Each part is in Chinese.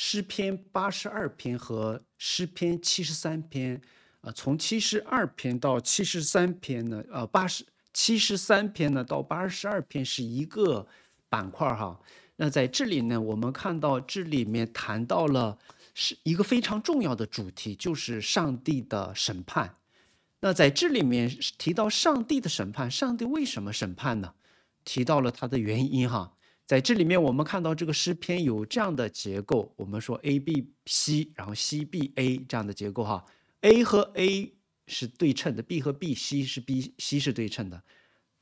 诗篇八十二篇和诗篇七十三篇，啊，从七十二篇到七十三篇呢，呃，八十七十三篇呢到八十二篇是一个板块哈。那在这里呢，我们看到这里面谈到了是一个非常重要的主题，就是上帝的审判。那在这里面提到上帝的审判，上帝为什么审判呢？提到了它的原因哈。在这里面，我们看到这个诗篇有这样的结构：我们说 A B C，然后 C B A 这样的结构哈。A 和 A 是对称的，B 和 B C 是 B C 是对称的。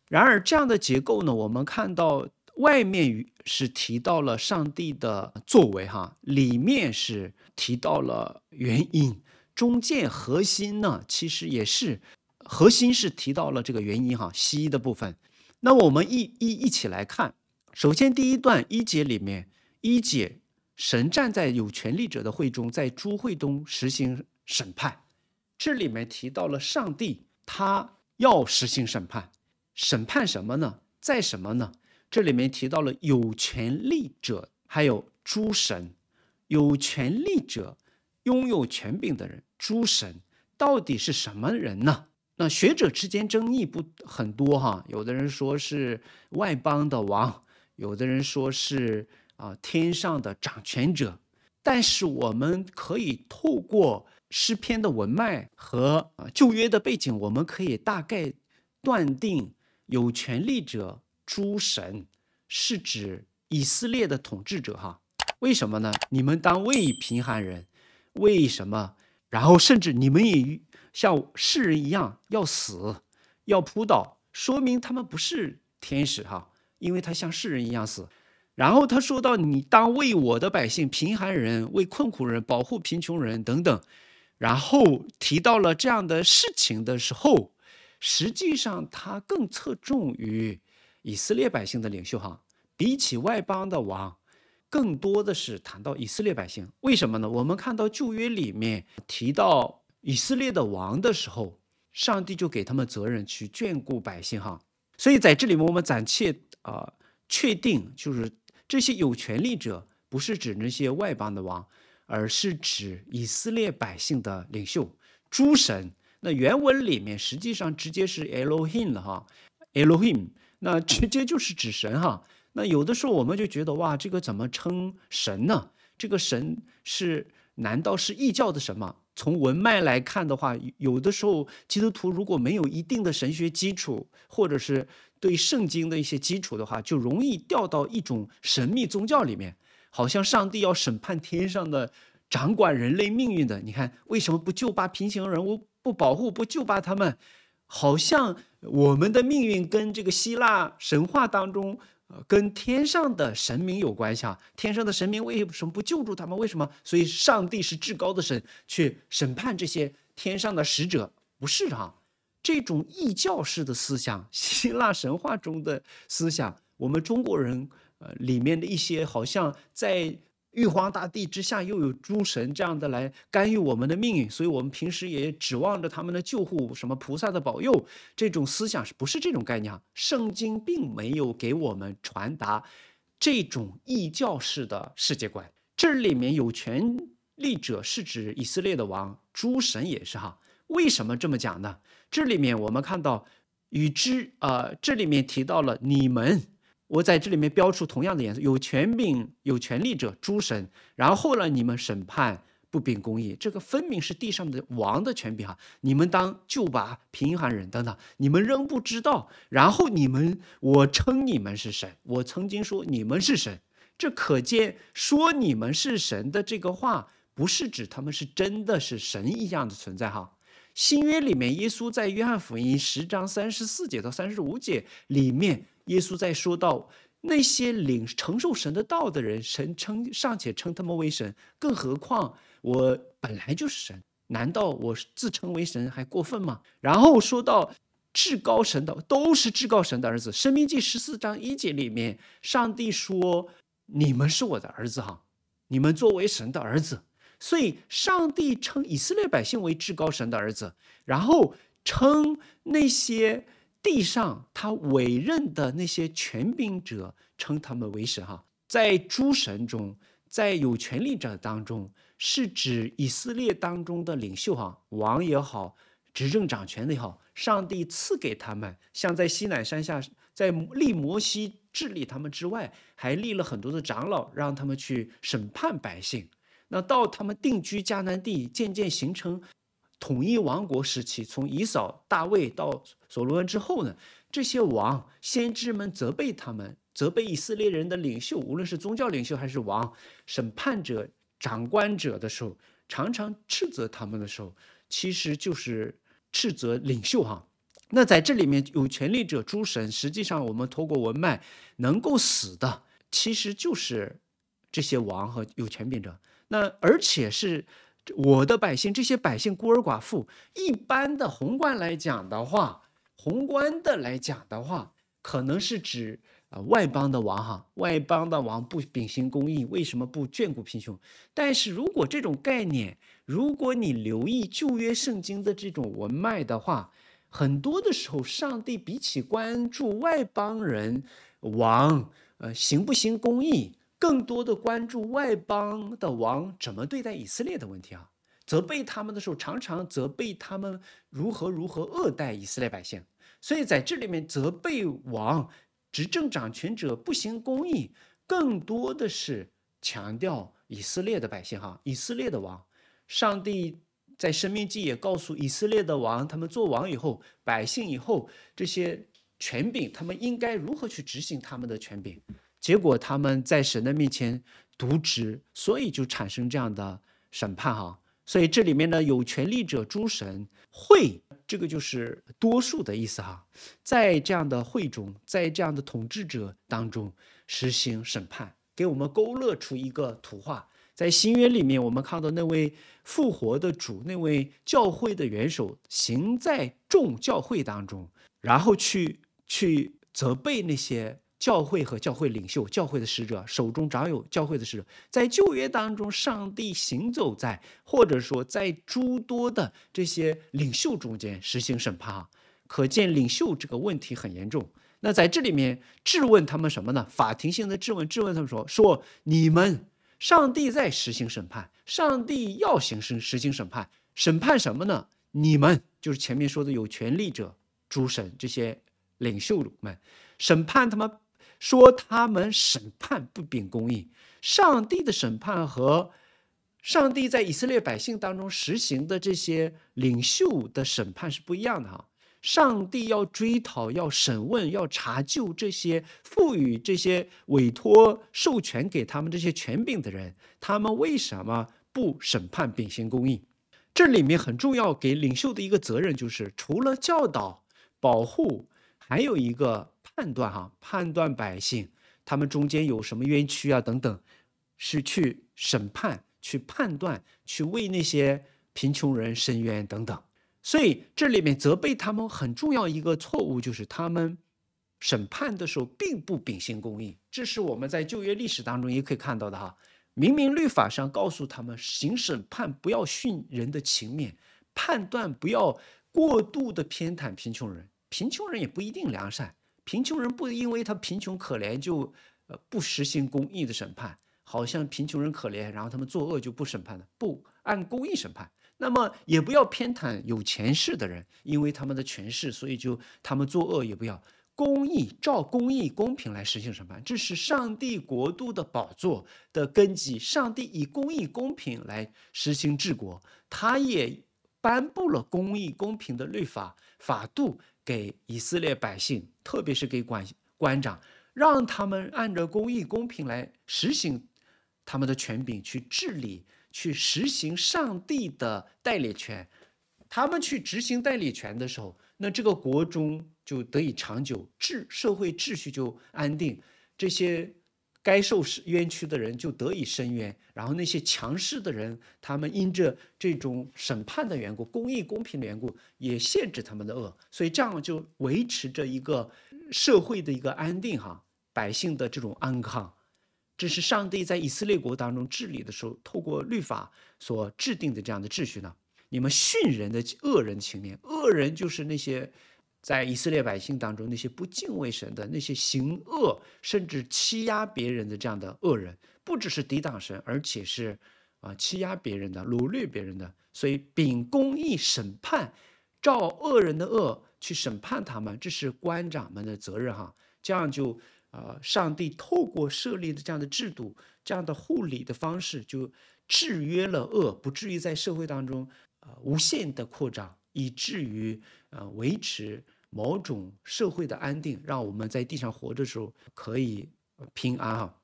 然而，这样的结构呢，我们看到外面是提到了上帝的作为哈，里面是提到了原因，中间核心呢，其实也是核心是提到了这个原因哈。西的部分，那我们一一一起来看。首先，第一段一节里面，一节神站在有权力者的会中，在诸会中实行审判。这里面提到了上帝，他要实行审判，审判什么呢？在什么呢？这里面提到了有权力者，还有诸神。有权力者，拥有权柄的人，诸神到底是什么人呢？那学者之间争议不很多哈，有的人说是外邦的王。有的人说是啊天上的掌权者，但是我们可以透过诗篇的文脉和啊旧约的背景，我们可以大概断定，有权力者诸神是指以色列的统治者哈？为什么呢？你们当为贫寒人，为什么？然后甚至你们也像世人一样要死，要扑倒，说明他们不是天使哈。因为他像世人一样死，然后他说到你当为我的百姓、贫寒人、为困苦人、保护贫穷人等等，然后提到了这样的事情的时候，实际上他更侧重于以色列百姓的领袖哈，比起外邦的王，更多的是谈到以色列百姓。为什么呢？我们看到旧约里面提到以色列的王的时候，上帝就给他们责任去眷顾百姓哈，所以在这里面我们暂且。呃，确定就是这些有权利者，不是指那些外邦的王，而是指以色列百姓的领袖诸神。那原文里面实际上直接是 Elohim 的哈，Elohim 那直接就是指神哈。那有的时候我们就觉得哇，这个怎么称神呢？这个神是难道是异教的神吗？从文脉来看的话，有的时候基督徒如果没有一定的神学基础，或者是对圣经的一些基础的话，就容易掉到一种神秘宗教里面，好像上帝要审判天上的，掌管人类命运的。你看，为什么不就把平行人物不保护，不就把他们？好像我们的命运跟这个希腊神话当中。呃，跟天上的神明有关系啊？天上的神明为什么不救助他们？为什么？所以上帝是至高的神，去审判这些天上的使者，不是啊？这种异教式的思想，希腊神话中的思想，我们中国人呃里面的一些，好像在。玉皇大帝之下又有诸神这样的来干预我们的命运，所以我们平时也指望着他们的救护，什么菩萨的保佑，这种思想是不是这种概念？圣经并没有给我们传达这种异教式的世界观。这里面有权力者是指以色列的王，诸神也是哈？为什么这么讲呢？这里面我们看到，与之呃，这里面提到了你们。我在这里面标出同样的颜色，有权柄、有权力者，诸神。然后呢，你们审判不秉公义，这个分明是地上的王的权柄哈。你们当就把贫寒人等等，你们仍不知道。然后你们，我称你们是神。我曾经说你们是神，这可见说你们是神的这个话，不是指他们是真的是神一样的存在哈。新约里面，耶稣在约翰福音十章三十四节到三十五节里面。耶稣在说到那些领承受神的道的人，神称尚且称他们为神，更何况我本来就是神，难道我自称为神还过分吗？然后说到至高神的，都是至高神的儿子。生命记十四章一节里面，上帝说：“你们是我的儿子，哈，你们作为神的儿子，所以上帝称以色列百姓为至高神的儿子，然后称那些。”地上他委任的那些权柄者，称他们为神哈，在诸神中，在有权力者当中，是指以色列当中的领袖哈，王也好，执政掌权的也好，上帝赐给他们。像在西南山下，在利摩西治理他们之外，还立了很多的长老，让他们去审判百姓。那到他们定居迦南地，渐渐形成。统一王国时期，从以扫大卫到所罗门之后呢，这些王先知们责备他们，责备以色列人的领袖，无论是宗教领袖还是王、审判者、长官者的时候，常常斥责他们的时候，其实就是斥责领袖哈。那在这里面有权力者诸神，实际上我们透过文脉能够死的，其实就是这些王和有权柄者。那而且是。我的百姓，这些百姓孤儿寡妇，一般的宏观来讲的话，宏观的来讲的话，可能是指啊外邦的王哈，外邦的王不秉行公义，为什么不眷顾贫穷？但是如果这种概念，如果你留意旧约圣经的这种文脉的话，很多的时候，上帝比起关注外邦人王，呃，行不行公义？更多的关注外邦的王怎么对待以色列的问题啊？责备他们的时候，常常责备他们如何如何恶待以色列百姓。所以在这里面责备王、执政掌权者不行公义，更多的是强调以色列的百姓哈。以色列的王，上帝在生命记也告诉以色列的王，他们做王以后，百姓以后这些权柄，他们应该如何去执行他们的权柄。结果他们在神的面前渎职，所以就产生这样的审判哈。所以这里面呢，有权力者诸神会，这个就是多数的意思哈。在这样的会中，在这样的统治者当中实行审判，给我们勾勒出一个图画。在新约里面，我们看到那位复活的主，那位教会的元首，行在众教会当中，然后去去责备那些。教会和教会领袖，教会的使者手中掌有教会的使者，在旧约当中，上帝行走在或者说在诸多的这些领袖中间实行审判，可见领袖这个问题很严重。那在这里面质问他们什么呢？法庭性的质问，质问他们说：“说你们，上帝在实行审判，上帝要行使实行审判，审判什么呢？你们就是前面说的有权力者、主审这些领袖们，审判他们。”说他们审判不秉公义，上帝的审判和上帝在以色列百姓当中实行的这些领袖的审判是不一样的哈。上帝要追讨，要审问，要查究这些赋予、这些委托、授权给他们这些权柄的人，他们为什么不审判秉行公义？这里面很重要，给领袖的一个责任就是，除了教导、保护，还有一个。判断哈，判断百姓，他们中间有什么冤屈啊，等等，是去审判、去判断、去为那些贫穷人伸冤等等。所以这里面责备他们很重要一个错误，就是他们审判的时候并不秉性公义。这是我们在旧约历史当中也可以看到的哈。明明律法上告诉他们，行审判不要训人的情面，判断不要过度的偏袒贫穷人，贫穷人也不一定良善。贫穷人不因为他贫穷可怜就，呃不实行公益的审判，好像贫穷人可怜，然后他们作恶就不审判了，不按公益审判。那么也不要偏袒有钱势的人，因为他们的权势，所以就他们作恶也不要。公益照公益公平来实行审判，这是上帝国度的宝座的根基。上帝以公益公平来实行治国，他也颁布了公益公平的律法法度。给以色列百姓，特别是给官官长，让他们按照公义、公平来实行他们的权柄去治理，去实行上帝的代理权。他们去执行代理权的时候，那这个国中就得以长久，治社会秩序就安定。这些。该受冤屈的人就得以伸冤，然后那些强势的人，他们因着这种审判的缘故、公益公平的缘故，也限制他们的恶，所以这样就维持着一个社会的一个安定，哈，百姓的这种安康，这是上帝在以色列国当中治理的时候，透过律法所制定的这样的秩序呢。你们训人的恶人情面，恶人就是那些。在以色列百姓当中，那些不敬畏神的、那些行恶甚至欺压别人的这样的恶人，不只是抵挡神，而且是啊欺压别人的、掳掠别人的。所以秉公义审判，照恶人的恶去审判他们，这是官长们的责任哈。这样就啊，上帝透过设立的这样的制度、这样的护理的方式，就制约了恶，不至于在社会当中啊无限的扩张，以至于呃维持。某种社会的安定，让我们在地上活着的时候可以平安啊。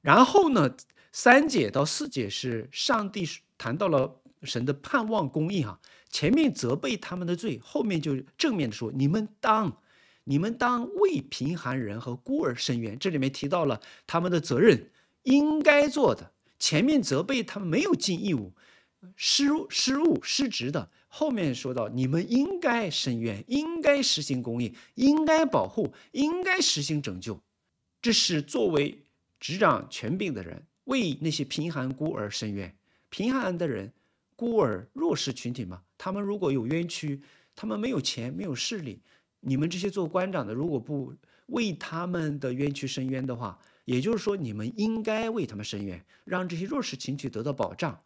然后呢，三节到四节是上帝谈到了神的盼望公义哈。前面责备他们的罪，后面就正面的说，你们当，你们当为贫寒人和孤儿伸冤。这里面提到了他们的责任，应该做的。前面责备他们没有尽义务。失失误、失职的。后面说到，你们应该伸冤，应该实行公益，应该保护，应该实行拯救。这是作为执掌权柄的人，为那些贫寒孤儿伸冤。贫寒的人、孤儿、弱势群体嘛，他们如果有冤屈，他们没有钱，没有势力。你们这些做官长的，如果不为他们的冤屈伸冤的话，也就是说，你们应该为他们伸冤，让这些弱势群体得到保障。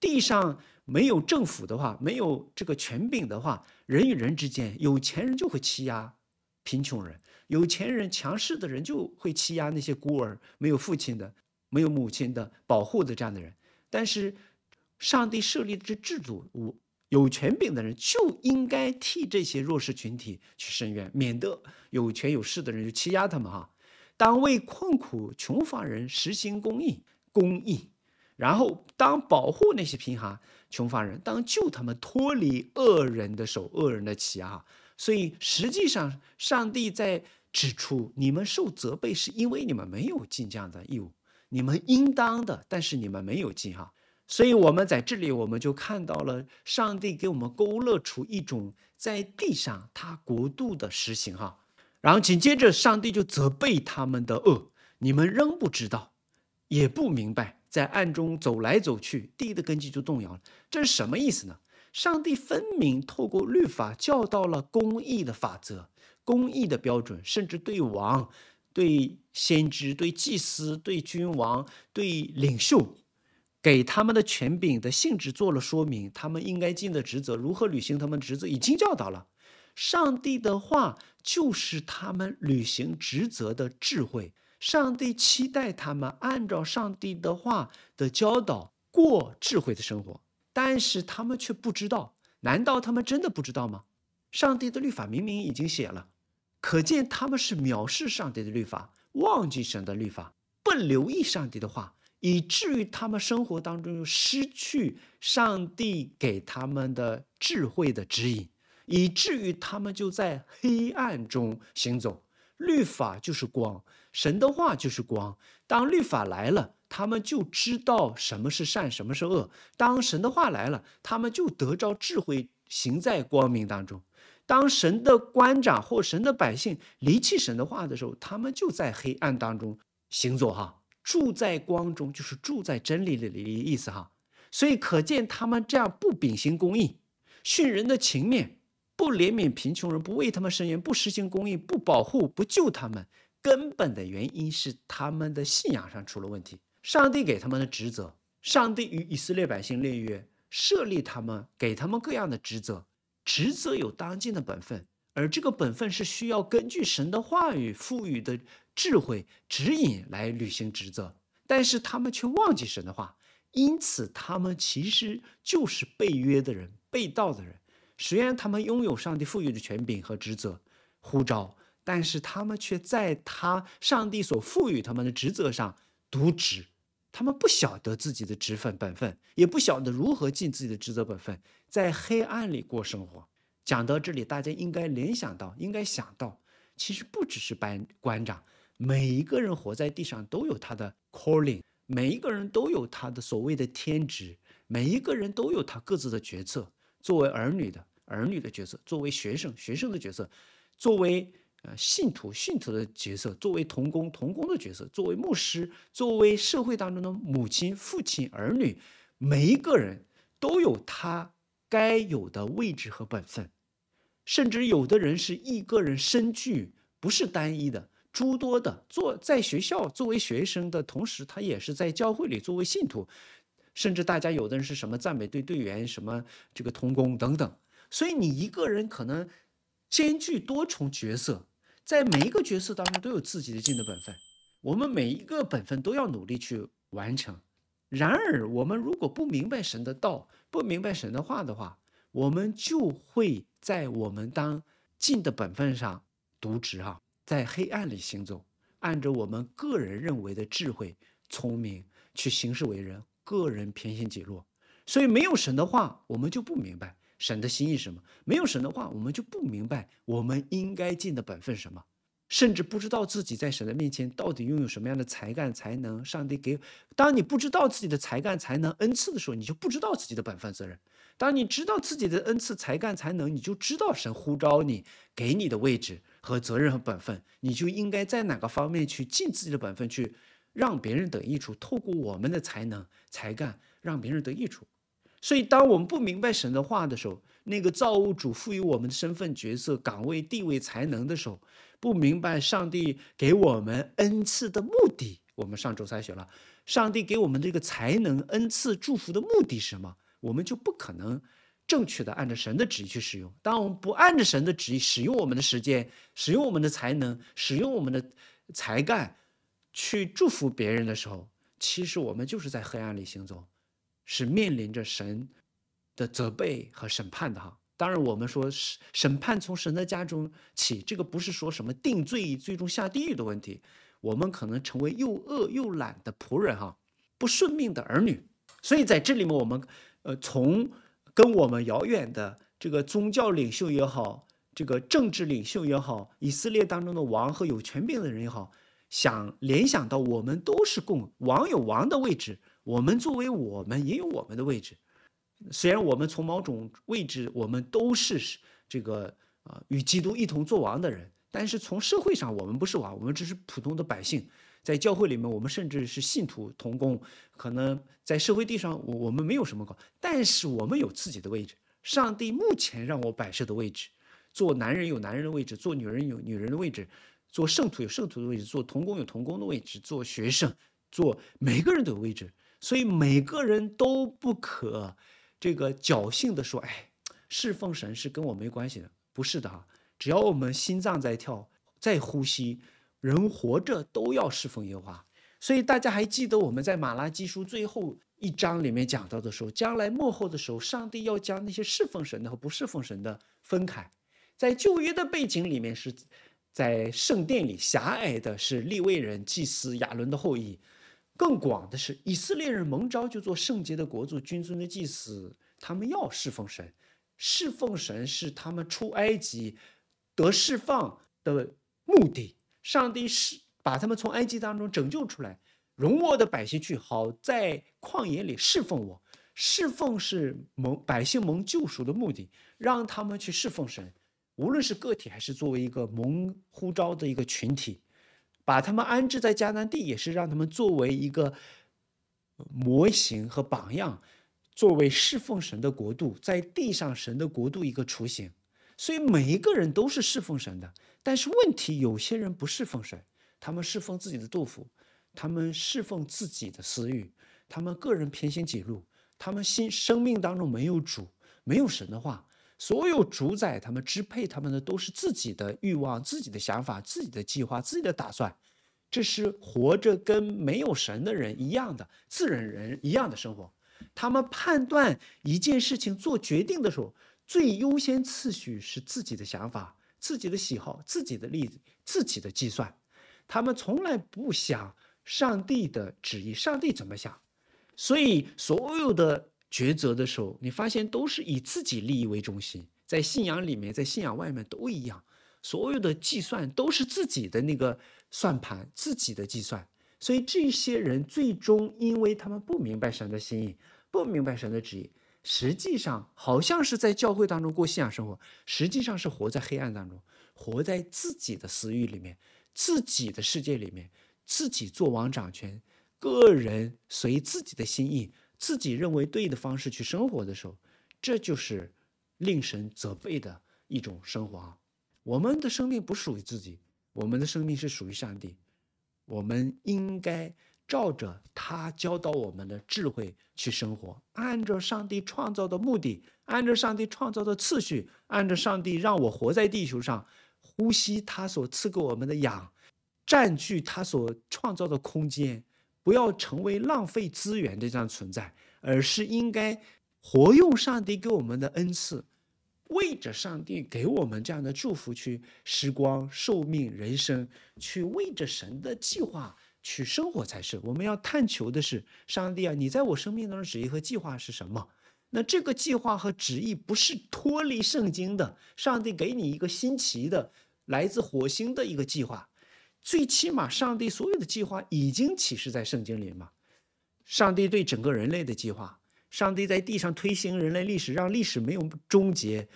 地上没有政府的话，没有这个权柄的话，人与人之间，有钱人就会欺压贫穷人，有钱人强势的人就会欺压那些孤儿、没有父亲的、没有母亲的、保护的这样的人。但是，上帝设立这制度，有权柄的人就应该替这些弱势群体去伸冤，免得有权有势的人就欺压他们哈。当为困苦穷乏人实行公义，公义。然后，当保护那些贫寒、穷乏人，当救他们脱离恶人的手、恶人的欺啊。所以，实际上，上帝在指出你们受责备是因为你们没有尽这样的义务，你们应当的，但是你们没有尽。哈，所以我们在这里，我们就看到了上帝给我们勾勒出一种在地上他国度的实行。哈，然后紧接着，上帝就责备他们的恶，你们仍不知道，也不明白。在暗中走来走去，地的根基就动摇了。这是什么意思呢？上帝分明透过律法教导了公义的法则、公义的标准，甚至对王、对先知、对祭司、对君王、对领袖，给他们的权柄的性质做了说明，他们应该尽的职责，如何履行他们职责，已经教导了。上帝的话就是他们履行职责的智慧。上帝期待他们按照上帝的话的教导过智慧的生活，但是他们却不知道。难道他们真的不知道吗？上帝的律法明明已经写了，可见他们是藐视上帝的律法，忘记神的律法，不留意上帝的话，以至于他们生活当中失去上帝给他们的智慧的指引，以至于他们就在黑暗中行走。律法就是光，神的话就是光。当律法来了，他们就知道什么是善，什么是恶；当神的话来了，他们就得着智慧，行在光明当中。当神的官长或神的百姓离弃神的话的时候，他们就在黑暗当中行走。哈，住在光中，就是住在真理里的意思哈。所以，可见他们这样不秉行公义，训人的情面。不怜悯贫穷人，不为他们伸冤，不实行公义，不保护，不救他们。根本的原因是他们的信仰上出了问题。上帝给他们的职责，上帝与以色列百姓立约，设立他们，给他们各样的职责。职责有当尽的本分，而这个本分是需要根据神的话语赋予的智慧指引来履行职责。但是他们却忘记神的话，因此他们其实就是被约的人，被盗的人。虽然他们拥有上帝赋予的权柄和职责、呼召，但是他们却在他上帝所赋予他们的职责上渎职。他们不晓得自己的职分本分，也不晓得如何尽自己的职责本分，在黑暗里过生活。讲到这里，大家应该联想到，应该想到，其实不只是班官长，每一个人活在地上都有他的 calling，每一个人都有他的所谓的天职，每一个人都有他各自的决策。作为儿女的儿女的角色，作为学生学生的角色，作为呃信徒信徒的角色，作为童工童工的角色，作为牧师，作为社会当中的母亲、父亲、儿女，每一个人都有他该有的位置和本分。甚至有的人是一个人身具不是单一的，诸多的。做在学校作为学生的，同时他也是在教会里作为信徒。甚至大家有的人是什么赞美队队员，什么这个童工等等，所以你一个人可能兼具多重角色，在每一个角色当中都有自己的尽的本分，我们每一个本分都要努力去完成。然而，我们如果不明白神的道，不明白神的话的话，我们就会在我们当尽的本分上渎职啊，在黑暗里行走，按照我们个人认为的智慧、聪明去行事为人。个人偏心极弱，所以没有神的话，我们就不明白神的心意什么；没有神的话，我们就不明白我们应该尽的本分什么，甚至不知道自己在神的面前到底拥有什么样的才干才能。上帝给，当你不知道自己的才干才能恩赐的时候，你就不知道自己的本分责任；当你知道自己的恩赐才干才能，你就知道神呼召你给你的位置和责任和本分，你就应该在哪个方面去尽自己的本分去。让别人得益处，透过我们的才能才干，让别人得益处。所以，当我们不明白神的话的时候，那个造物主赋予我们的身份、角色、岗位、地位、才能的时候，不明白上帝给我们恩赐的目的，我们上周才学了，上帝给我们这个才能、恩赐、祝福的目的是什么，我们就不可能正确的按照神的旨意去使用。当我们不按照神的旨意使用我们的时间、使用我们的才能、使用我们的才干。去祝福别人的时候，其实我们就是在黑暗里行走，是面临着神的责备和审判的哈。当然，我们说审判从神的家中起，这个不是说什么定罪最终下地狱的问题，我们可能成为又饿又懒的仆人哈，不顺命的儿女。所以在这里面，我们呃，从跟我们遥远的这个宗教领袖也好，这个政治领袖也好，以色列当中的王和有权柄的人也好。想联想到，我们都是共王有王的位置。我们作为我们也有我们的位置。虽然我们从某种位置，我们都是这个啊，与基督一同做王的人。但是从社会上，我们不是王，我们只是普通的百姓。在教会里面，我们甚至是信徒同工。可能在社会地上，我我们没有什么高，但是我们有自己的位置。上帝目前让我摆设的位置，做男人有男人的位置，做女人有女人的位置。做圣徒有圣徒的位置，做童工有童工的位置，做学生，做每个人都有位置，所以每个人都不可这个侥幸的说，哎，侍奉神是跟我没关系的，不是的哈。只要我们心脏在跳，在呼吸，人活着都要侍奉耶和华。所以大家还记得我们在马拉基书最后一章里面讲到的时候，将来幕后的时候，上帝要将那些侍奉神的和不侍奉神的分开，在旧约的背景里面是。在圣殿里，狭隘的是利未人祭司亚伦的后裔，更广的是以色列人蒙召就做圣洁的国族君尊的祭司，他们要侍奉神，侍奉神是他们出埃及得释放的目的。上帝是把他们从埃及当中拯救出来，容我的百姓去好在旷野里侍奉我，侍奉是蒙百姓蒙救赎的目的，让他们去侍奉神。无论是个体还是作为一个蒙呼召的一个群体，把他们安置在迦南地，也是让他们作为一个模型和榜样，作为侍奉神的国度，在地上神的国度一个雏形。所以每一个人都是侍奉神的，但是问题有些人不侍奉神，他们侍奉自己的杜甫，他们侍奉自己的私欲，他们个人偏心己路，他们心生命当中没有主，没有神的话。所有主宰他们、支配他们的都是自己的欲望、自己的想法、自己的计划、自己的打算，这是活着跟没有神的人一样的自然人一样的生活。他们判断一件事情、做决定的时候，最优先次序是自己的想法、自己的喜好、自己的例子、自己的计算。他们从来不想上帝的旨意，上帝怎么想，所以所有的。抉择的时候，你发现都是以自己利益为中心，在信仰里面，在信仰外面都一样，所有的计算都是自己的那个算盘，自己的计算。所以这些人最终，因为他们不明白神的心意，不明白神的旨意，实际上好像是在教会当中过信仰生活，实际上是活在黑暗当中，活在自己的私欲里面，自己的世界里面，自己做王掌权，个人随自己的心意。自己认为对的方式去生活的时候，这就是令神责备的一种生活啊！我们的生命不属于自己，我们的生命是属于上帝。我们应该照着他教导我们的智慧去生活，按照上帝创造的目的，按照上帝创造的次序，按照上帝让我活在地球上，呼吸他所赐给我们的氧，占据他所创造的空间。不要成为浪费资源的这样存在，而是应该活用上帝给我们的恩赐，为着上帝给我们这样的祝福去时光、寿命、人生，去为着神的计划去生活才是。我们要探求的是，上帝啊，你在我生命当中旨意和计划是什么？那这个计划和旨意不是脱离圣经的。上帝给你一个新奇的，来自火星的一个计划。最起码，上帝所有的计划已经启示在圣经里嘛。上帝对整个人类的计划，上帝在地上推行人类历史，让历史没有终结，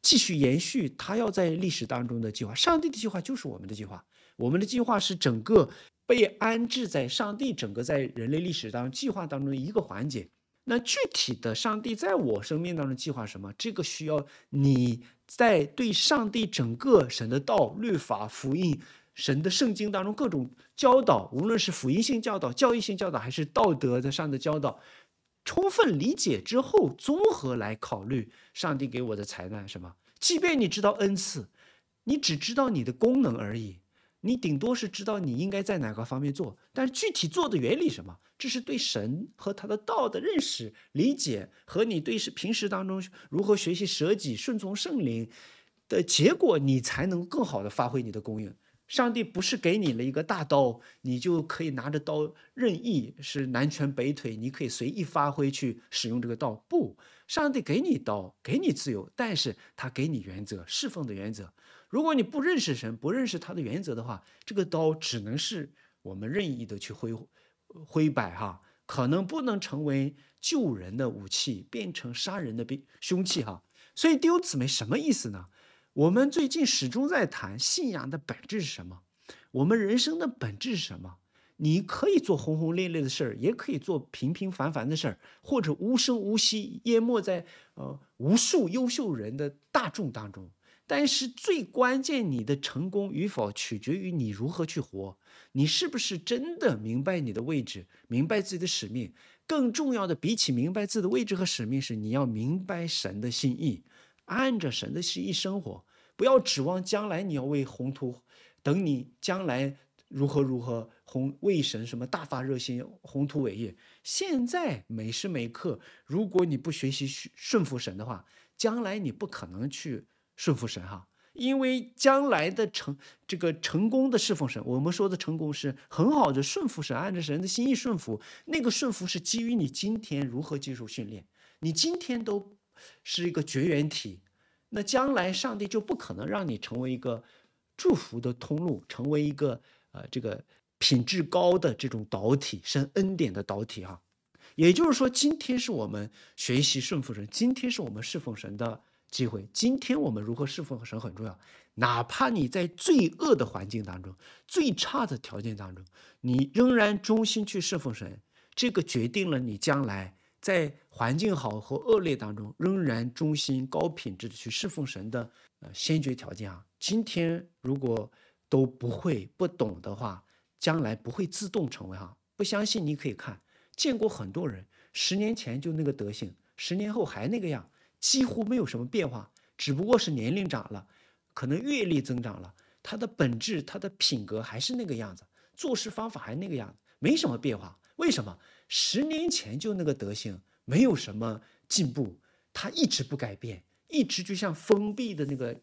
继续延续。他要在历史当中的计划，上帝的计划就是我们的计划。我们的计划是整个被安置在上帝整个在人类历史当计划当中的一个环节。那具体的，上帝在我生命当中计划什么？这个需要你在对上帝整个神的道、律法、福音。神的圣经当中各种教导，无论是福音性教导、教育性教导，还是道德的上的教导，充分理解之后，综合来考虑上帝给我的灾难什么？即便你知道恩赐，你只知道你的功能而已，你顶多是知道你应该在哪个方面做，但是具体做的原理什么？这是对神和他的道的认识、理解和你对平时当中如何学习舍己、顺从圣灵的结果，你才能更好的发挥你的功用。上帝不是给你了一个大刀，你就可以拿着刀任意是南拳北腿，你可以随意发挥去使用这个刀。不，上帝给你刀，给你自由，但是他给你原则，侍奉的原则。如果你不认识神，不认识他的原则的话，这个刀只能是我们任意的去挥挥摆哈，可能不能成为救人的武器，变成杀人的凶器哈。所以丢子妹什么意思呢？我们最近始终在谈信仰的本质是什么？我们人生的本质是什么？你可以做轰轰烈烈的事儿，也可以做平平凡凡的事儿，或者无声无息淹没在呃无数优秀人的大众当中。但是最关键，你的成功与否取决于你如何去活，你是不是真的明白你的位置，明白自己的使命？更重要的，比起明白自己的位置和使命，是你要明白神的心意，按着神的心意生活。不要指望将来你要为宏图，等你将来如何如何宏为神什么大发热心宏图伟业。现在每时每刻，如果你不学习顺顺服神的话，将来你不可能去顺服神哈。因为将来的成这个成功的侍奉神，我们说的成功是很好的顺服神，按照神的心意顺服。那个顺服是基于你今天如何接受训练。你今天都是一个绝缘体。那将来上帝就不可能让你成为一个祝福的通路，成为一个呃这个品质高的这种导体，神恩典的导体哈。也就是说，今天是我们学习顺服神，今天是我们侍奉神的机会。今天我们如何侍奉神很重要。哪怕你在最恶的环境当中、最差的条件当中，你仍然忠心去侍奉神，这个决定了你将来在。环境好和恶劣当中，仍然忠心、高品质的去侍奉神的呃先决条件啊！今天如果都不会、不懂的话，将来不会自动成为哈。不相信你可以看，见过很多人，十年前就那个德行，十年后还那个样，几乎没有什么变化，只不过是年龄长了，可能阅历增长了，他的本质、他的品格还是那个样子，做事方法还那个样子，没什么变化。为什么十年前就那个德行。没有什么进步，他一直不改变，一直就像封闭的那个，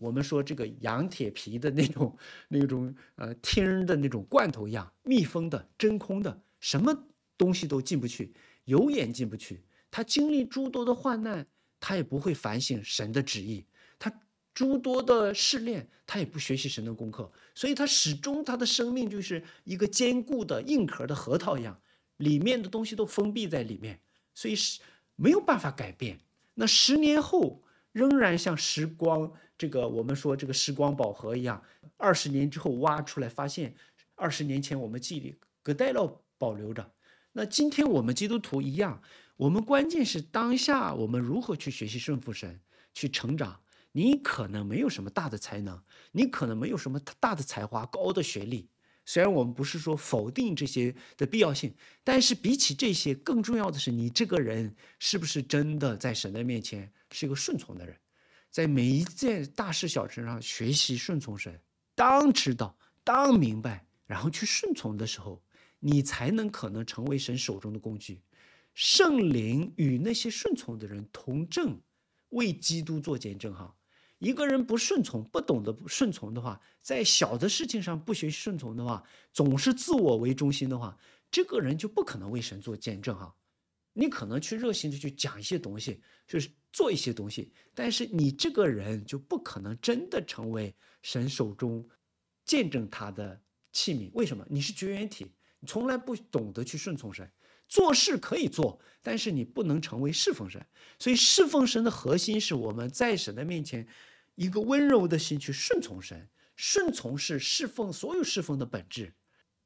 我们说这个羊铁皮的那种、那种呃听的那种罐头一样，密封的、真空的，什么东西都进不去，油盐进不去。他经历诸多的患难，他也不会反省神的旨意；他诸多的试炼，他也不学习神的功课。所以，他始终他的生命就是一个坚固的硬壳的核桃一样，里面的东西都封闭在里面。所以是没有办法改变。那十年后仍然像时光这个，我们说这个时光宝盒一样，二十年之后挖出来发现，二十年前我们记忆搁代了保留着。那今天我们基督徒一样，我们关键是当下我们如何去学习圣父神，去成长。你可能没有什么大的才能，你可能没有什么大的才华，高的学历。虽然我们不是说否定这些的必要性，但是比起这些，更重要的是你这个人是不是真的在神的面前是一个顺从的人，在每一件大事小事上学习顺从神，当知道，当明白，然后去顺从的时候，你才能可能成为神手中的工具，圣灵与那些顺从的人同证，为基督做见证哈。一个人不顺从，不懂得不顺从的话，在小的事情上不学习顺从的话，总是自我为中心的话，这个人就不可能为神做见证啊！你可能去热心的去讲一些东西，就是做一些东西，但是你这个人就不可能真的成为神手中见证他的器皿。为什么？你是绝缘体，你从来不懂得去顺从神。做事可以做，但是你不能成为侍奉神。所以侍奉神的核心是我们在神的面前。一个温柔的心去顺从神，顺从是侍奉，所有侍奉的本质。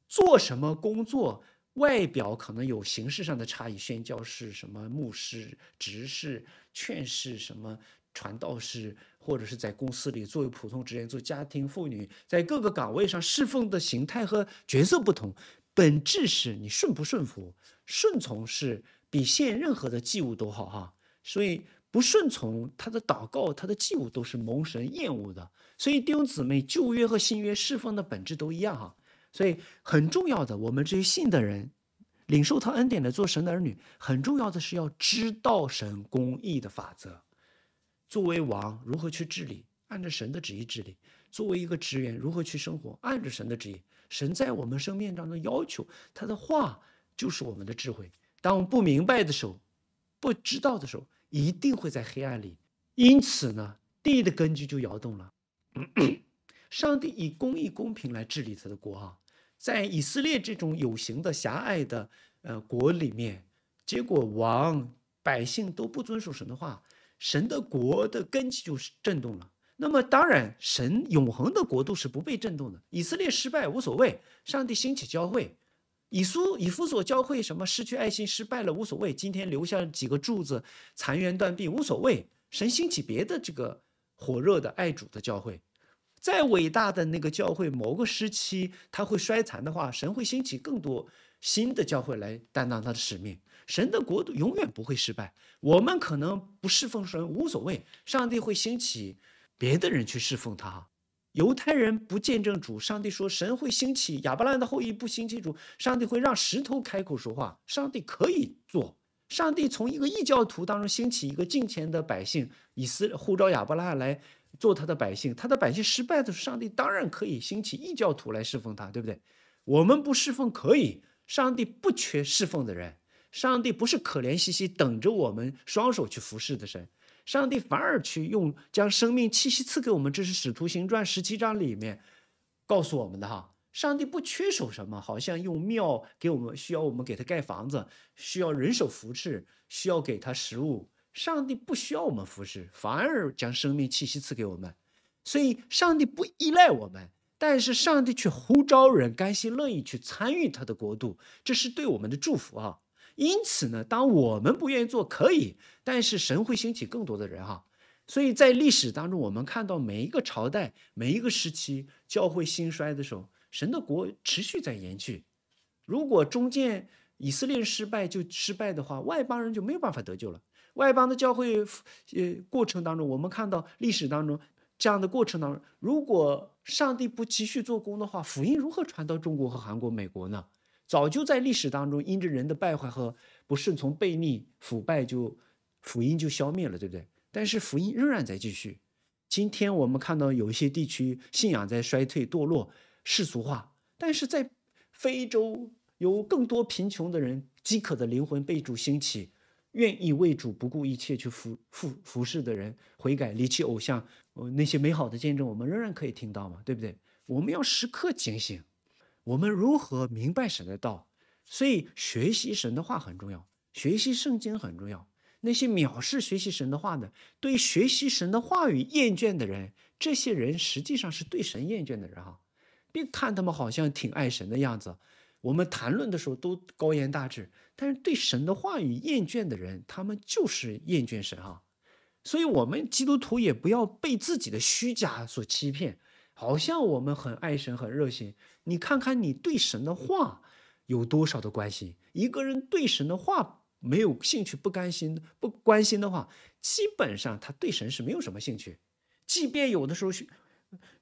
做什么工作，外表可能有形式上的差异，宣教是什么，牧师、执事、劝事什么，传道士，或者是在公司里作为普通职员，做家庭妇女，在各个岗位上侍奉的形态和角色不同，本质是你顺不顺服？顺从是比献任何的祭物都好哈，所以。不顺从他的祷告，他的祭物都是蒙神厌恶的。所以弟兄姊妹，旧约和新约释放的本质都一样哈。所以很重要的，我们这些信的人，领受他恩典的，做神的儿女，很重要的是要知道神公义的法则。作为王，如何去治理，按照神的旨意治理；作为一个职员，如何去生活，按照神的旨意。神在我们生命当中要求，他的话就是我们的智慧。当我们不明白的时候，不知道的时候。一定会在黑暗里，因此呢，地的根基就摇动了。上帝以公义公平来治理他的国啊，在以色列这种有形的狭隘的呃国里面，结果王百姓都不遵守神的话，神的国的根基就是震动了。那么当然，神永恒的国度是不被震动的。以色列失败无所谓，上帝兴起教会。以苏以弗所教会什么失去爱心失败了无所谓，今天留下几个柱子残垣断壁无所谓，神兴起别的这个火热的爱主的教会，再伟大的那个教会某个时期它会衰残的话，神会兴起更多新的教会来担当他的使命。神的国度永远不会失败，我们可能不侍奉神无所谓，上帝会兴起别的人去侍奉他。犹太人不见证主，上帝说神会兴起；亚伯拉的后裔不兴起主，上帝会让石头开口说话。上帝可以做，上帝从一个异教徒当中兴起一个敬虔的百姓，以斯呼召亚伯拉罕来做他的百姓。他的百姓失败的时候，上帝当然可以兴起异教徒来侍奉他，对不对？我们不侍奉可以，上帝不缺侍奉的人。上帝不是可怜兮兮等着我们双手去服侍的神。上帝反而去用将生命气息赐给我们，这是《使徒行传》十七章里面告诉我们的哈。上帝不缺少什么，好像用庙给我们，需要我们给他盖房子，需要人手扶持，需要给他食物。上帝不需要我们扶持，反而将生命气息赐给我们，所以上帝不依赖我们，但是上帝却呼召人甘心乐意去参与他的国度，这是对我们的祝福啊。因此呢，当我们不愿意做，可以，但是神会兴起更多的人哈。所以在历史当中，我们看到每一个朝代、每一个时期教会兴衰的时候，神的国持续在延续。如果中间以色列失败就失败的话，外邦人就没有办法得救了。外邦的教会呃过程当中，我们看到历史当中这样的过程当中，如果上帝不继续做工的话，福音如何传到中国和韩国、美国呢？早就在历史当中，因着人的败坏和不顺从悖逆、腐败，就福音就消灭了，对不对？但是福音仍然在继续。今天我们看到有一些地区信仰在衰退、堕落、世俗化，但是在非洲有更多贫穷的人、饥渴的灵魂被主兴起，愿意为主不顾一切去服服服侍的人、悔改离弃偶像、那些美好的见证，我们仍然可以听到嘛，对不对？我们要时刻警醒。我们如何明白神的道？所以学习神的话很重要，学习圣经很重要。那些藐视学习神的话呢？对学习神的话语厌倦的人，这些人实际上是对神厌倦的人哈。别看他们好像挺爱神的样子，我们谈论的时候都高言大志，但是对神的话语厌倦的人，他们就是厌倦神哈。所以我们基督徒也不要被自己的虚假所欺骗，好像我们很爱神、很热心。你看看，你对神的话有多少的关心？一个人对神的话没有兴趣、不甘心、不关心的话，基本上他对神是没有什么兴趣。即便有的时候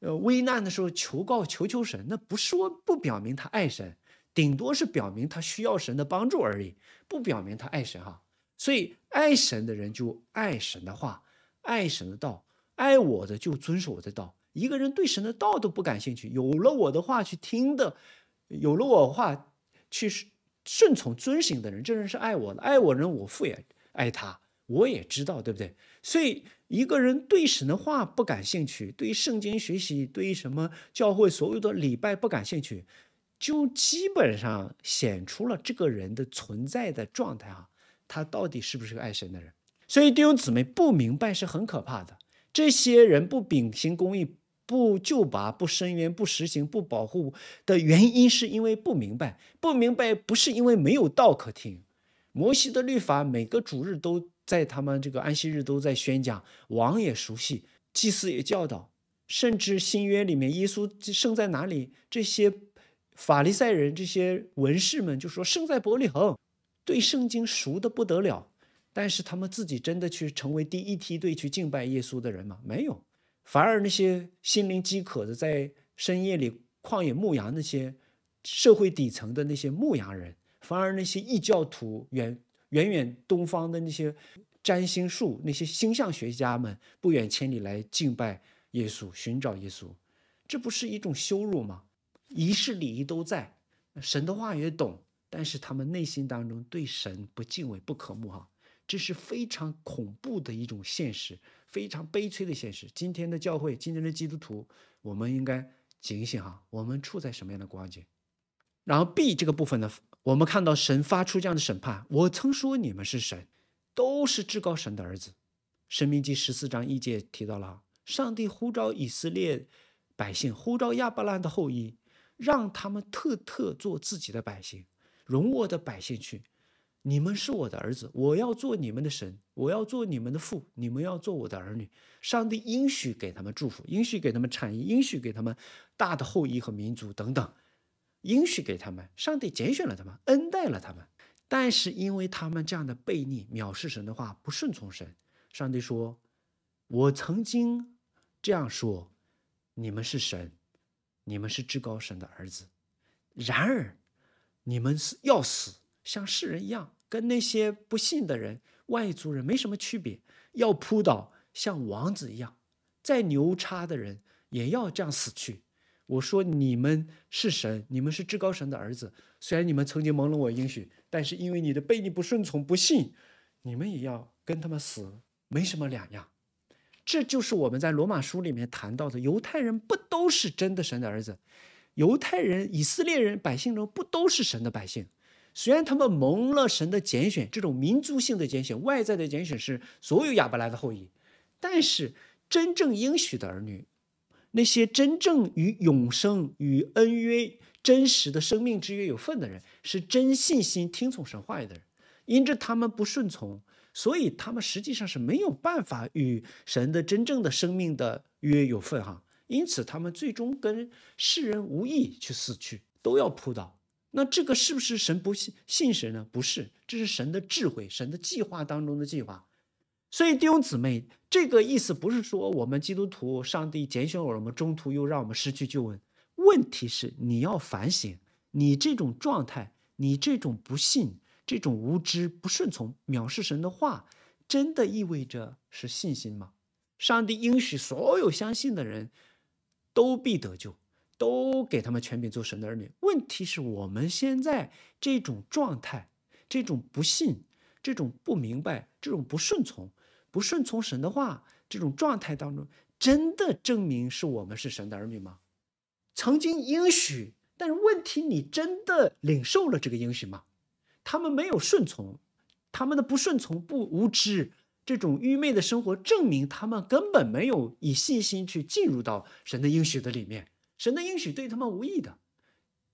呃，危难的时候求告、求求神，那不说不表明他爱神，顶多是表明他需要神的帮助而已，不表明他爱神哈。所以，爱神的人就爱神的话，爱神的道，爱我的就遵守我的道。一个人对神的道都不感兴趣，有了我的话去听的，有了我的话去顺从遵行的人，这人是爱我的，爱我人我父也爱他，我也知道，对不对？所以一个人对神的话不感兴趣，对圣经学习，对什么教会所有的礼拜不感兴趣，就基本上显出了这个人的存在的状态啊，他到底是不是个爱神的人？所以弟兄姊妹不明白是很可怕的，这些人不秉心公义。不救拔、不申冤、不实行、不保护的原因，是因为不明白。不明白不是因为没有道可听。摩西的律法，每个主日都在他们这个安息日都在宣讲，王也熟悉，祭司也教导，甚至新约里面耶稣生在哪里，这些法利赛人这些文士们就说生在伯利恒，对圣经熟的不得了。但是他们自己真的去成为第一梯队去敬拜耶稣的人吗？没有。反而那些心灵饥渴的，在深夜里旷野牧羊那些社会底层的那些牧羊人，反而那些异教徒，远远远东方的那些占星术、那些星象学家们，不远千里来敬拜耶稣、寻找耶稣，这不是一种羞辱吗？仪式礼仪都在，神的话也懂，但是他们内心当中对神不敬畏、不可慕，哈，这是非常恐怖的一种现实。非常悲催的现实，今天的教会，今天的基督徒，我们应该警醒哈，我们处在什么样的光景？然后 B 这个部分呢，我们看到神发出这样的审判。我曾说你们是神，都是至高神的儿子。生命记十四章一节提到了，上帝呼召以色列百姓，呼召亚伯拉的后裔，让他们特特做自己的百姓，容我的百姓去。你们是我的儿子，我要做你们的神，我要做你们的父，你们要做我的儿女。上帝应许给他们祝福，应许给他们产业，应许给他们大的后裔和民族等等，应许给他们。上帝拣选了他们，恩待了他们，但是因为他们这样的悖逆、藐视神的话、不顺从神，上帝说：“我曾经这样说，你们是神，你们是至高神的儿子。然而，你们是要死。”像世人一样，跟那些不信的人、外族人没什么区别。要扑倒像王子一样，再牛叉的人也要这样死去。我说你们是神，你们是至高神的儿子。虽然你们曾经蒙了我应许，但是因为你的背逆不顺从、不信，你们也要跟他们死没什么两样。这就是我们在罗马书里面谈到的：犹太人不都是真的神的儿子？犹太人、以色列人百姓中不都是神的百姓？虽然他们蒙了神的拣选，这种民族性的拣选、外在的拣选是所有亚伯拉的后裔，但是真正应许的儿女，那些真正与永生与恩约、真实的生命之约有份的人，是真信心听从神话语的人。因着他们不顺从，所以他们实际上是没有办法与神的真正的生命的约有份哈。因此，他们最终跟世人无异，去死去都要扑倒。那这个是不是神不信信神呢？不是，这是神的智慧，神的计划当中的计划。所以弟兄姊妹，这个意思不是说我们基督徒上帝拣选我们，中途又让我们失去救恩。问题是你要反省，你这种状态，你这种不信、这种无知、不顺从、藐视神的话，真的意味着是信心吗？上帝应许所有相信的人都必得救。都给他们全柄做神的儿女。问题是我们现在这种状态，这种不信，这种不明白，这种不顺从，不顺从神的话，这种状态当中，真的证明是我们是神的儿女吗？曾经应许，但是问题你真的领受了这个应许吗？他们没有顺从，他们的不顺从、不无知，这种愚昧的生活，证明他们根本没有以信心去进入到神的应许的里面。神的应许对他们无益的，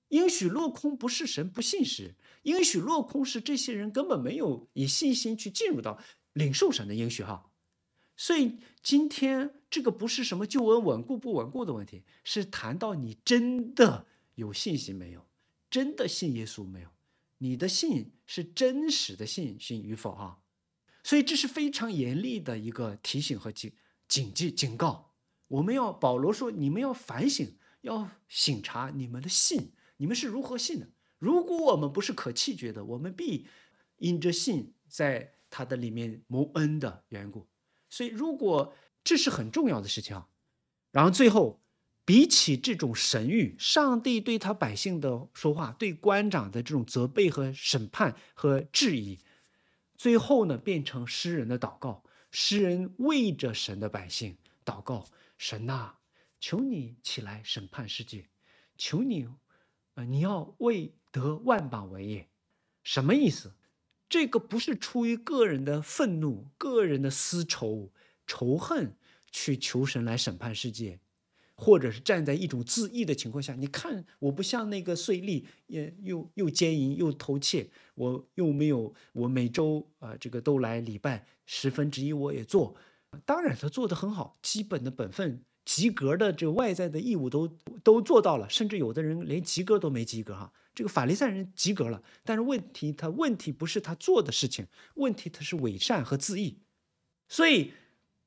应许落空不是神不信实，应许落空是这些人根本没有以信心去进入到领受神的应许哈，所以今天这个不是什么救恩稳固不稳固的问题，是谈到你真的有信心没有，真的信耶稣没有，你的信是真实的信，心与否啊。所以这是非常严厉的一个提醒和警警戒警告，我们要保罗说你们要反省。要审查你们的信，你们是如何信的？如果我们不是可弃绝的，我们必因着信，在他的里面蒙恩的缘故。所以，如果这是很重要的事情啊。然后最后，比起这种神谕，上帝对他百姓的说话，对官长的这种责备和审判和质疑，最后呢，变成诗人的祷告，诗人为着神的百姓祷告，神呐。求你起来审判世界，求你，呃，你要为得万邦为业，什么意思？这个不是出于个人的愤怒、个人的私仇、仇恨去求神来审判世界，或者是站在一种自义的情况下。你看，我不像那个碎利，也又又奸淫又偷窃，我又没有我每周啊这个都来礼拜十分之一，我也做。当然，他做的很好，基本的本分。及格的这个外在的义务都都做到了，甚至有的人连及格都没及格哈。这个法利赛人及格了，但是问题他问题不是他做的事情，问题他是伪善和自义。所以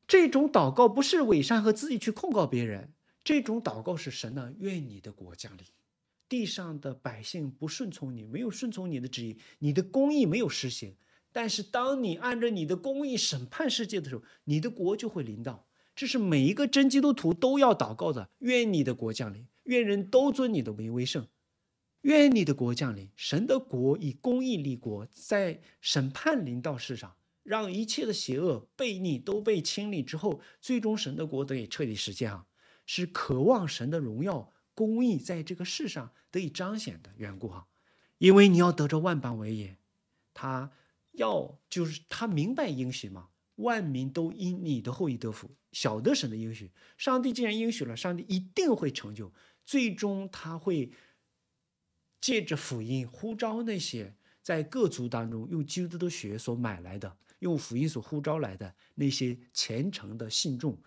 这种祷告不是伪善和自义去控告别人，这种祷告是神呢，愿你的国降临，地上的百姓不顺从你，没有顺从你的旨意，你的公义没有实行。但是当你按照你的公义审判世界的时候，你的国就会临到。这是每一个真基督徒都要祷告的：愿你的国降临，愿人都尊你的名为圣。愿你的国降临。神的国以公义立国，在审判临到世上，让一切的邪恶悖逆都被清理之后，最终神的国得以彻底实现啊！是渴望神的荣耀公义在这个世上得以彰显的缘故啊！因为你要得着万邦伟业，他要就是他明白应许吗？万民都因你的后裔得福，晓得神的应许。上帝既然应许了，上帝一定会成就。最终，他会借着福音呼召那些在各族当中用基督的血所买来的、用福音所呼召来的那些虔诚的信众，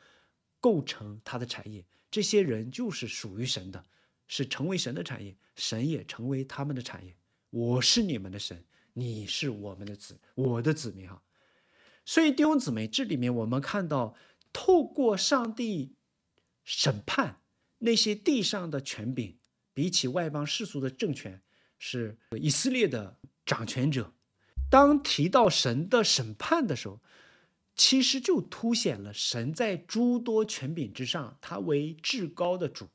构成他的产业。这些人就是属于神的，是成为神的产业，神也成为他们的产业。我是你们的神，你是我们的子，我的子民啊。所以弟兄姊妹，这里面我们看到，透过上帝审判那些地上的权柄，比起外邦世俗的政权，是以色列的掌权者。当提到神的审判的时候，其实就凸显了神在诸多权柄之上，他为至高的主，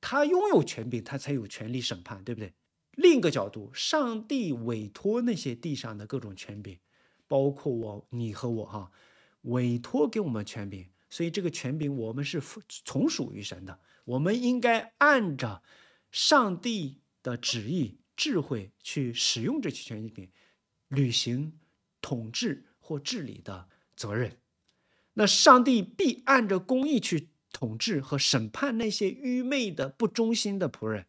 他拥有权柄，他才有权利审判，对不对？另一个角度，上帝委托那些地上的各种权柄。包括我、你和我哈，委托给我们权柄，所以这个权柄我们是从属于神的。我们应该按照上帝的旨意、智慧去使用这些权柄，履行统治或治理的责任。那上帝必按照公义去统治和审判那些愚昧的、不忠心的仆人、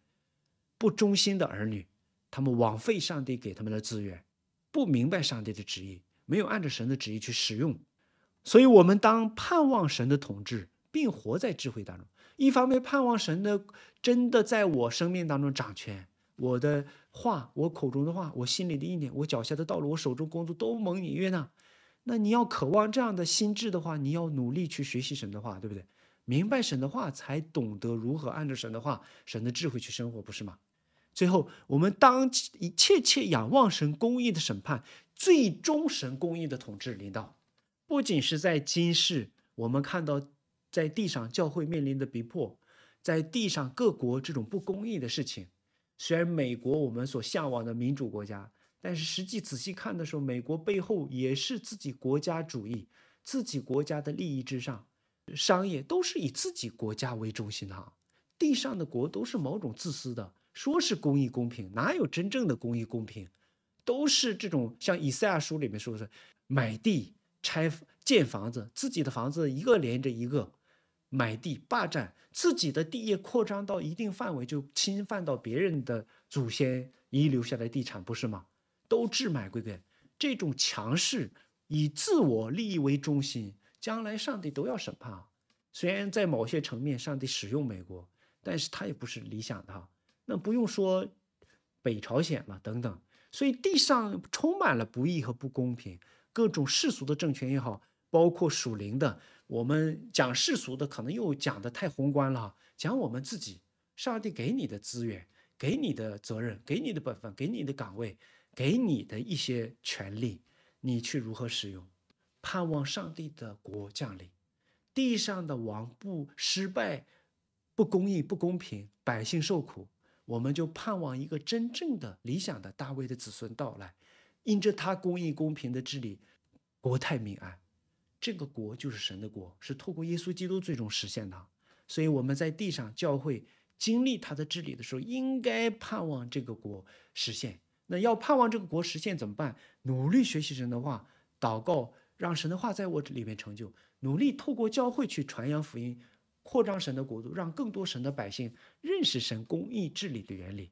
不忠心的儿女，他们枉费上帝给他们的资源，不明白上帝的旨意。没有按着神的旨意去使用，所以，我们当盼望神的统治，并活在智慧当中。一方面，盼望神的真的在我生命当中掌权，我的话，我口中的话，我心里的意念，我脚下的道路，我手中工作，都蒙你悦纳。那你要渴望这样的心智的话，你要努力去学习神的话，对不对？明白神的话，才懂得如何按着神的话、神的智慧去生活，不是吗？最后，我们当切切仰望神公义的审判。最忠神公义的统治领导，不仅是在今世，我们看到在地上教会面临的逼迫，在地上各国这种不公义的事情。虽然美国我们所向往的民主国家，但是实际仔细看的时候，美国背后也是自己国家主义，自己国家的利益至上，商业都是以自己国家为中心的。地上的国都是某种自私的，说是公义公平，哪有真正的公义公平？都是这种像以赛亚书里面说的，买地拆建房子，自己的房子一个连着一个，买地霸占自己的地业，扩张到一定范围就侵犯到别人的祖先遗留下来的地产，不是吗？都置买归根，这种强势以自我利益为中心，将来上帝都要审判。虽然在某些层面上帝使用美国，但是他也不是理想的。那不用说北朝鲜了，等等。所以地上充满了不义和不公平，各种世俗的政权也好，包括属灵的。我们讲世俗的，可能又讲的太宏观了。讲我们自己，上帝给你的资源，给你的责任，给你的本分，给你的岗位，给你的一些权利，你去如何使用？盼望上帝的国降临，地上的王不失败，不公义、不公平，百姓受苦。我们就盼望一个真正的理想的大卫的子孙到来，因着他公义公平的治理，国泰民安，这个国就是神的国，是透过耶稣基督最终实现的。所以我们在地上教会经历他的治理的时候，应该盼望这个国实现。那要盼望这个国实现怎么办？努力学习神的话，祷告，让神的话在我里面成就，努力透过教会去传扬福音。扩张神的国度，让更多神的百姓认识神公义治理的原理，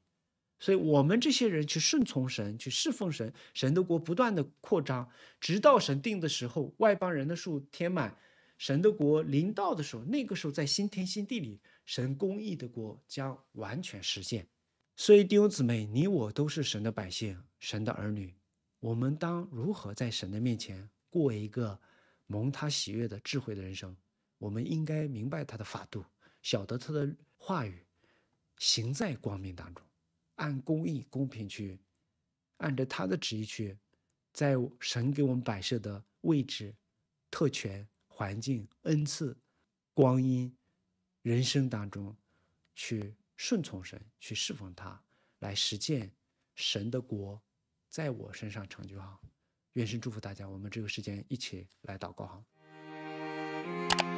所以我们这些人去顺从神，去侍奉神，神的国不断的扩张，直到神定的时候，外邦人的数填满神的国临到的时候，那个时候在新天新地里，神公义的国将完全实现。所以弟兄姊妹，你我都是神的百姓，神的儿女，我们当如何在神的面前过一个蒙他喜悦的智慧的人生？我们应该明白他的法度，晓得他的话语，行在光明当中，按公义、公平去，按照他的旨意去，在神给我们摆设的位置、特权、环境、恩赐、光阴、人生当中，去顺从神，去侍奉他，来实践神的国在我身上成就哈。愿神祝福大家，我们这个时间一起来祷告哈。